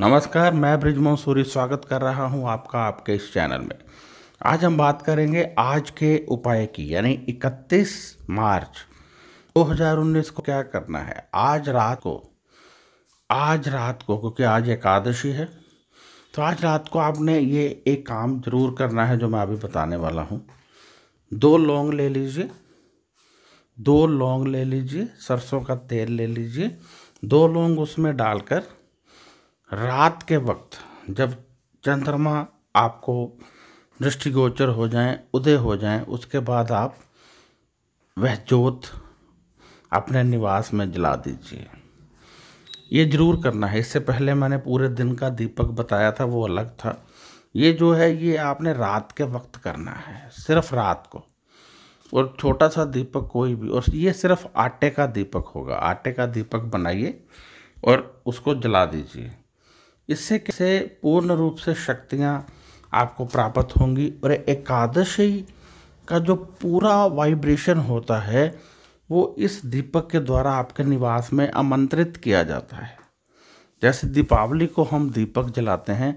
नमस्कार मैं ब्रिजमोहन सूरी स्वागत कर रहा हूं आपका आपके इस चैनल में आज हम बात करेंगे आज के उपाय की यानी 31 मार्च 2019 को क्या करना है आज रात को आज रात को क्योंकि आज एकादशी है तो आज रात को आपने ये एक काम ज़रूर करना है जो मैं अभी बताने वाला हूँ दो लौंग ले लीजिए दो लौंग ले लीजिए सरसों का तेल ले लीजिए दो लौंग उसमें डालकर रात के वक्त जब चंद्रमा आपको दृष्टिगोचर हो जाए उदय हो जाए उसके बाद आप वह जोत अपने निवास में जला दीजिए ये ज़रूर करना है इससे पहले मैंने पूरे दिन का दीपक बताया था वो अलग था ये जो है ये आपने रात के वक्त करना है सिर्फ रात को और छोटा सा दीपक कोई भी और ये सिर्फ आटे का दीपक होगा आटे का दीपक बनाइए और उसको जला दीजिए इससे कैसे पूर्ण रूप से शक्तियाँ आपको प्राप्त होंगी और एकादशी का जो पूरा वाइब्रेशन होता है वो इस दीपक के द्वारा आपके निवास में आमंत्रित किया जाता है जैसे दीपावली को हम दीपक जलाते हैं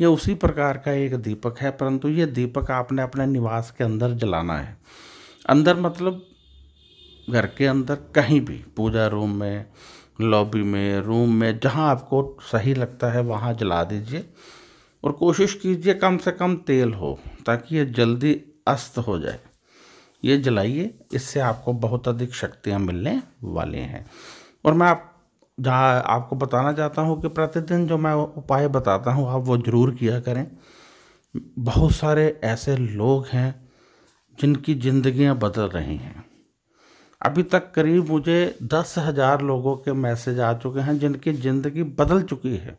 ये उसी प्रकार का एक दीपक है परंतु ये दीपक आपने अपने निवास के अंदर जलाना है अंदर मतलब घर के अंदर कहीं भी पूजा रूम में लॉबी में रूम में जहाँ आपको सही लगता है वहाँ जला दीजिए और कोशिश कीजिए कम से कम तेल हो ताकि ये जल्दी अस्त हो जाए ये जलाइए इससे आपको बहुत अधिक शक्तियाँ मिलने वाली हैं और मैं आप जहाँ आपको बताना चाहता हूँ कि प्रतिदिन जो मैं उपाय बताता हूँ आप वो ज़रूर किया करें बहुत सारे ऐसे लोग हैं जिनकी ज़िंदियाँ बदल रही हैं अभी तक करीब मुझे दस हज़ार लोगों के मैसेज आ चुके हैं जिनकी ज़िंदगी बदल चुकी है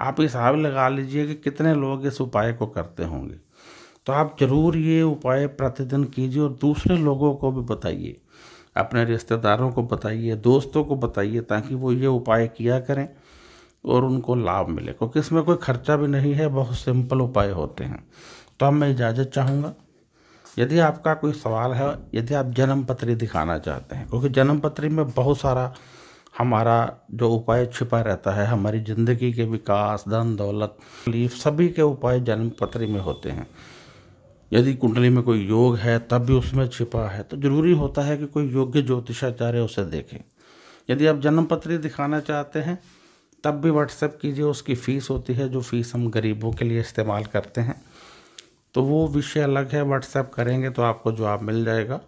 आप हिसाब लगा लीजिए कि कितने लोग इस उपाय को करते होंगे तो आप ज़रूर ये उपाय प्रतिदिन कीजिए और दूसरे लोगों को भी बताइए अपने रिश्तेदारों को बताइए दोस्तों को बताइए ताकि वो ये उपाय किया करें और उनको लाभ मिले क्योंकि इसमें कोई खर्चा भी नहीं है बहुत सिंपल उपाय होते हैं तो अब मैं इजाज़त चाहूँगा यदि आपका कोई सवाल है यदि आप जन्म पत्री दिखाना चाहते हैं क्योंकि जन्म पत्री में बहुत सारा हमारा जो उपाय छिपा रहता है हमारी ज़िंदगी के विकास धन दौलत तकलीफ सभी के उपाय जन्म पत्री में होते हैं यदि कुंडली में कोई योग है तब भी उसमें छिपा है तो जरूरी होता है कि कोई योग्य ज्योतिषाचार्य उसे देखे यदि आप जन्म पत्री दिखाना चाहते हैं तब भी व्हाट्सएप कीजिए उसकी फ़ीस होती है जो फ़ीस हम गरीबों के लिए इस्तेमाल करते हैं तो वो विषय अलग है व्हाट्सएप करेंगे तो आपको जवाब मिल जाएगा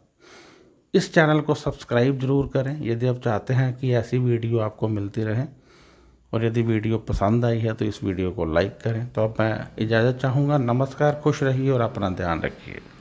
इस चैनल को सब्सक्राइब ज़रूर करें यदि आप चाहते हैं कि ऐसी वीडियो आपको मिलती रहें और यदि वीडियो पसंद आई है तो इस वीडियो को लाइक करें तो अब मैं इजाज़त चाहूँगा नमस्कार खुश रहिए और अपना ध्यान रखिए